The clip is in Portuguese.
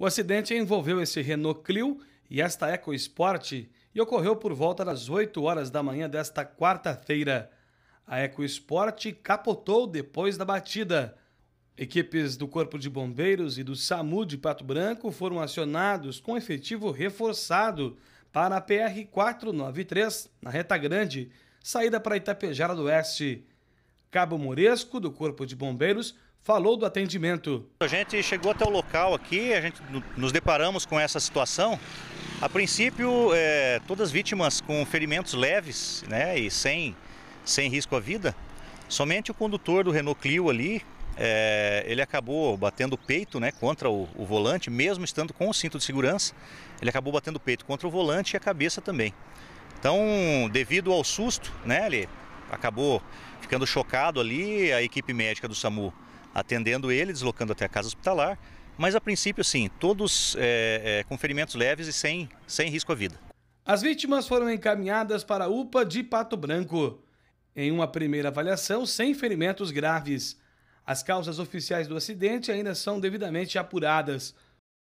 O acidente envolveu esse Renault Clio e esta Eco Sport e ocorreu por volta das 8 horas da manhã desta quarta-feira. A Eco Sport capotou depois da batida. Equipes do Corpo de Bombeiros e do SAMU de Pato Branco foram acionados com efetivo reforçado para a PR-493, na Reta Grande, saída para Itapejara do Oeste. Cabo Moresco, do Corpo de Bombeiros, falou do atendimento. A gente chegou até o local aqui, a gente nos deparamos com essa situação. A princípio, é, todas vítimas com ferimentos leves né, e sem, sem risco à vida. Somente o condutor do Renault Clio ali, é, ele acabou batendo o peito né, contra o, o volante, mesmo estando com o cinto de segurança. Ele acabou batendo o peito contra o volante e a cabeça também. Então, devido ao susto, né, ele acabou ficando chocado ali, a equipe médica do SAMU atendendo ele, deslocando até a casa hospitalar. Mas a princípio, sim, todos é, é, com ferimentos leves e sem, sem risco à vida. As vítimas foram encaminhadas para a UPA de Pato Branco. Em uma primeira avaliação, sem ferimentos graves. As causas oficiais do acidente ainda são devidamente apuradas.